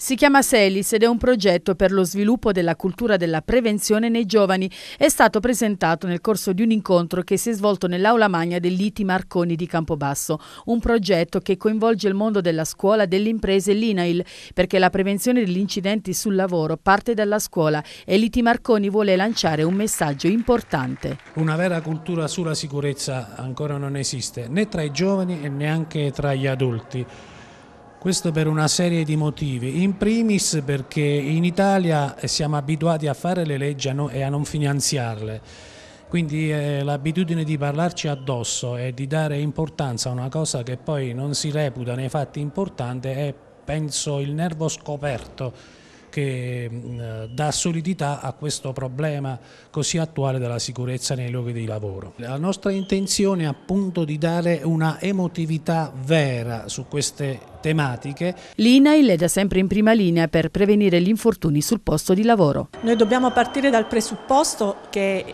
Si chiama Selis ed è un progetto per lo sviluppo della cultura della prevenzione nei giovani. È stato presentato nel corso di un incontro che si è svolto nell'aula magna dell'ITI Marconi di Campobasso. Un progetto che coinvolge il mondo della scuola, delle imprese e l'INAIL, perché la prevenzione degli incidenti sul lavoro parte dalla scuola e l'ITI Marconi vuole lanciare un messaggio importante. Una vera cultura sulla sicurezza ancora non esiste, né tra i giovani e neanche tra gli adulti. Questo per una serie di motivi, in primis perché in Italia eh, siamo abituati a fare le leggi e a non finanziarle, quindi eh, l'abitudine di parlarci addosso e di dare importanza a una cosa che poi non si reputa nei fatti importante è penso il nervo scoperto che mm, eh, dà solidità a questo problema così attuale della sicurezza nei luoghi di lavoro. La nostra intenzione è appunto di dare una emotività vera su queste tematiche. L'INAIL è da sempre in prima linea per prevenire gli infortuni sul posto di lavoro. Noi dobbiamo partire dal presupposto che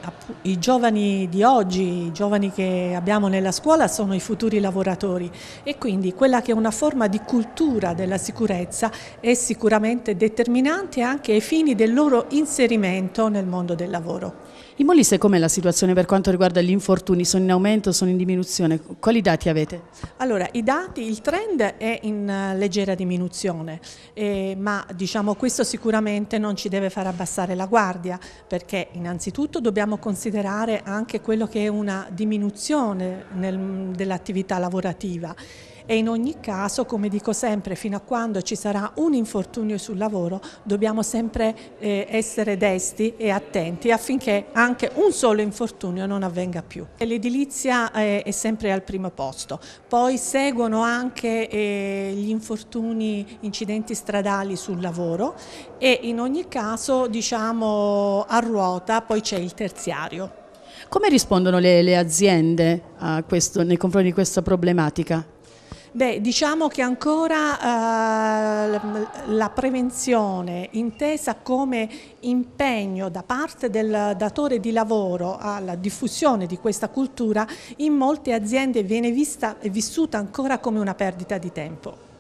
i giovani di oggi, i giovani che abbiamo nella scuola sono i futuri lavoratori e quindi quella che è una forma di cultura della sicurezza è sicuramente determinante anche ai fini del loro inserimento nel mondo del lavoro. In Molise com'è la situazione per quanto riguarda gli infortuni? Sono in aumento, sono in diminuzione? Quali dati avete? Allora, i dati, il trend è in in eh, leggera diminuzione, eh, ma diciamo, questo sicuramente non ci deve far abbassare la guardia perché innanzitutto dobbiamo considerare anche quello che è una diminuzione dell'attività lavorativa e in ogni caso, come dico sempre, fino a quando ci sarà un infortunio sul lavoro dobbiamo sempre eh, essere desti e attenti affinché anche un solo infortunio non avvenga più. L'edilizia eh, è sempre al primo posto, poi seguono anche eh, gli infortuni, incidenti stradali sul lavoro e in ogni caso diciamo a ruota poi c'è il terziario. Come rispondono le, le aziende questo, nei confronti di questa problematica? Beh, diciamo che ancora eh, la prevenzione intesa come impegno da parte del datore di lavoro alla diffusione di questa cultura in molte aziende viene vista e vissuta ancora come una perdita di tempo.